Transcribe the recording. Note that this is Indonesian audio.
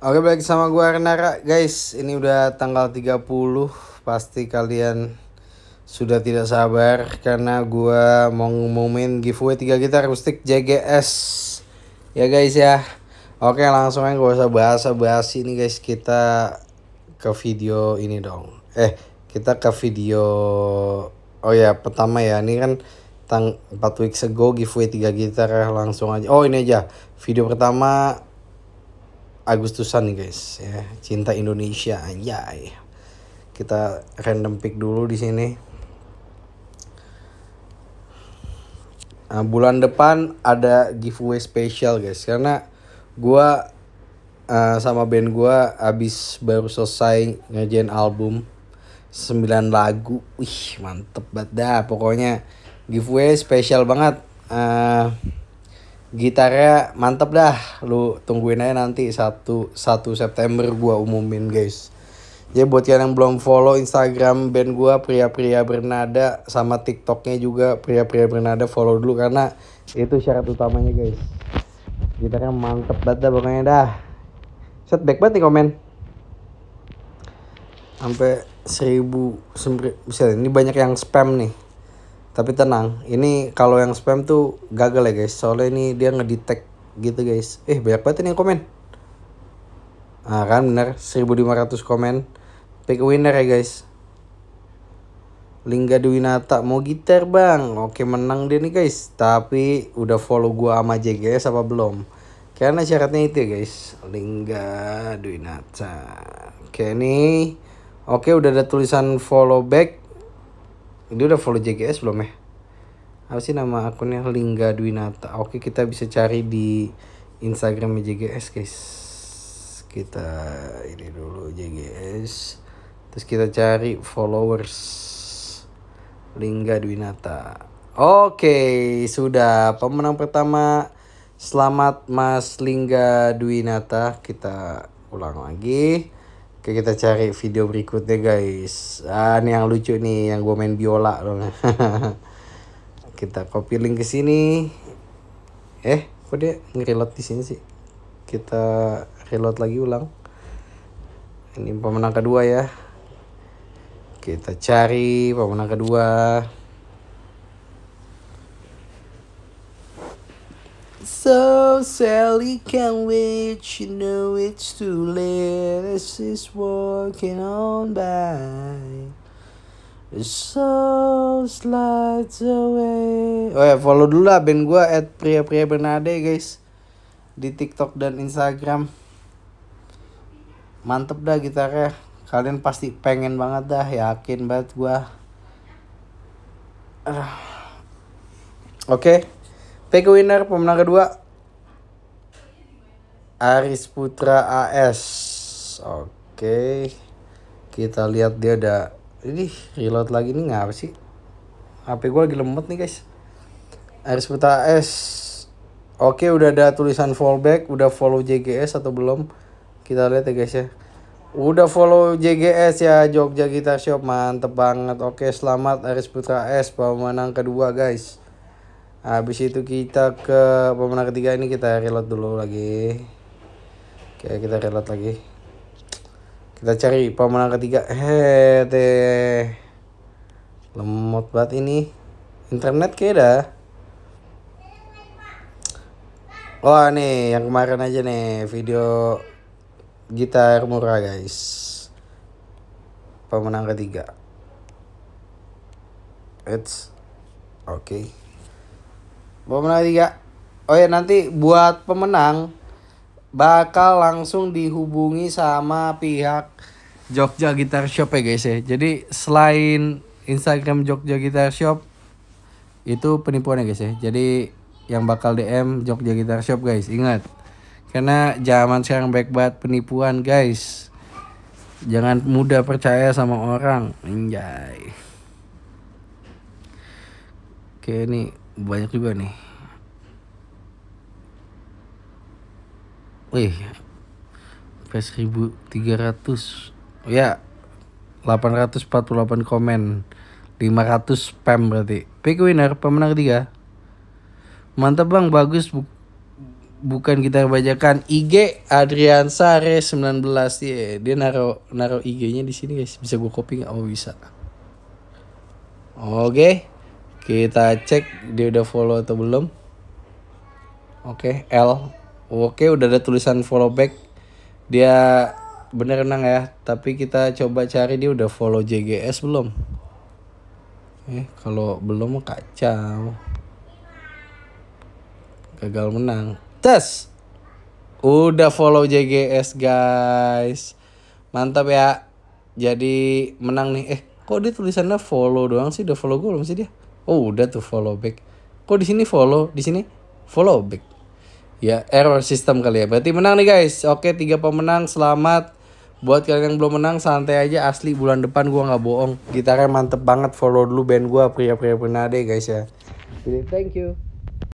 Oke balik sama gue Renara guys Ini udah tanggal 30 Pasti kalian sudah tidak sabar Karena gue mau ngumumin giveaway 3 gitar rustik JGS Ya guys ya Oke langsung aja gak usah bahasa-bahasi nih guys Kita ke video ini dong Eh kita ke video Oh ya pertama ya ini kan tang 4 weeks ago giveaway 3 gitar langsung aja Oh ini aja video pertama Agustusan nih guys ya cinta Indonesia anjay kita random pick dulu di sini nah, bulan depan ada giveaway spesial guys karena gua uh, sama band gua abis baru selesai ngejain album 9 lagu wih mantep banget dah pokoknya giveaway spesial banget uh, gitarnya mantep dah lu tungguin aja nanti satu 1 September gua umumin guys jadi ya, buat kalian yang belum follow Instagram band gua pria-pria bernada sama TikToknya juga pria-pria bernada follow dulu karena itu syarat utamanya guys gitarnya mantep banget dah pokoknya dah set back banget nih komen sampai seribu sembilan ini banyak yang spam nih tapi tenang ini kalau yang spam tuh gagal ya guys soalnya ini dia ngedetect gitu guys eh banyak banget ini yang komen nah kan bener 1500 komen pick winner ya guys Lingga Dwinata mau gitar bang Oke menang dia nih guys Tapi udah follow gua sama JGS apa belum Karena syaratnya itu ya guys Lingga Dwinata Oke nih Oke udah ada tulisan follow back dia udah follow JGS belum ya apa sih nama akunnya Lingga Dwinata oke kita bisa cari di Instagram JGS guys kita ini dulu JGS terus kita cari followers Lingga Dwinata oke sudah pemenang pertama selamat Mas Lingga Dwinata kita ulang lagi Oke kita cari video berikutnya guys Ah ini yang lucu nih yang gue main biola dong Kita copy link ke sini Eh kok dia nge-reload di sini sih Kita reload lagi ulang Ini pemenang kedua ya Kita cari pemenang kedua So Sally can't wait, you know it's too late. this she's walking on by. so slides away. Oh ya, follow dulu lah band gue at pria pria bernade guys di TikTok dan Instagram. Mantep dah gitarnya. Kalian pasti pengen banget dah, yakin banget gue. Ah. Oke. Okay. Pick winner pemenang kedua Aris Putra AS. Oke. Kita lihat dia ada ini reload lagi nih ngapa sih? HP gue lagi lemot nih guys. Aris Putra AS. Oke, udah ada tulisan fallback, udah follow JGS atau belum? Kita lihat ya guys ya. Udah follow JGS ya Jogja Gitar Shop, mantep banget. Oke, selamat Aris Putra AS pemenang kedua guys habis itu kita ke pemenang ketiga ini kita reload dulu lagi oke kita reload lagi kita cari pemenang ketiga hehe teh lemot banget ini internet kayak dah wah nih yang kemarin aja nih video gitar murah guys pemenang ketiga it's okay pemenang tiga oh ya nanti buat pemenang bakal langsung dihubungi sama pihak Jogja Gitar Shop ya guys ya jadi selain Instagram Jogja Gitar Shop itu penipuan ya guys ya jadi yang bakal DM Jogja Gitar Shop guys ingat karena zaman sekarang baik banget penipuan guys jangan mudah percaya sama orang enjay oke ini banyak juga nih wih ratus ya 848 komen 500 spam berarti pick winner pemenang ketiga. mantap bang bagus bu bukan kita bajakan IG Adrian Sare 19 yeah. dia naro naro IG-nya di sini guys bisa gue copy nggak oh bisa oke okay. kita cek dia udah follow atau belum oke okay, L Oke, udah ada tulisan follow back. Dia bener nang ya, tapi kita coba cari dia udah follow JGS belum? Eh, kalau belum kacau. Gagal menang. Tes. Udah follow JGS, guys. Mantap ya. Jadi menang nih. Eh, kok dia tulisannya follow doang sih? Udah follow gue belum sih dia? Oh, udah tuh follow back. Kok di sini follow, di sini follow back ya error sistem kali ya. Berarti menang nih guys. Oke, tiga pemenang. Selamat buat kalian yang belum menang santai aja asli bulan depan gua nggak bohong. Gitarnya mantep banget. Follow dulu band gua Pria Pria deh guys ya. Jadi thank you.